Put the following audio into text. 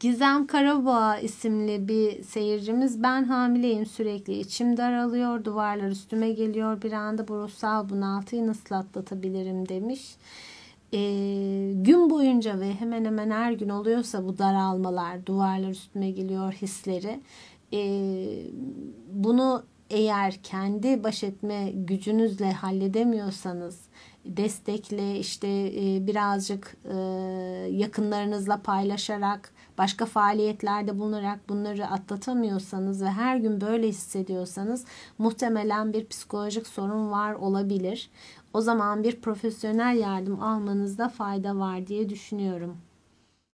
Gizem Karabağ isimli bir seyircimiz ben hamileyim sürekli içim daralıyor duvarlar üstüme geliyor bir anda bu ruhsal bunaltıyı nasıl atlatabilirim demiş. E, gün boyunca ve hemen hemen her gün oluyorsa bu daralmalar duvarlar üstüme geliyor hisleri e, bunu eğer kendi baş etme gücünüzle halledemiyorsanız destekle işte e, birazcık e, yakınlarınızla paylaşarak başka faaliyetlerde bulunarak bunları atlatamıyorsanız ve her gün böyle hissediyorsanız muhtemelen bir psikolojik sorun var olabilir. O zaman bir profesyonel yardım almanızda fayda var diye düşünüyorum.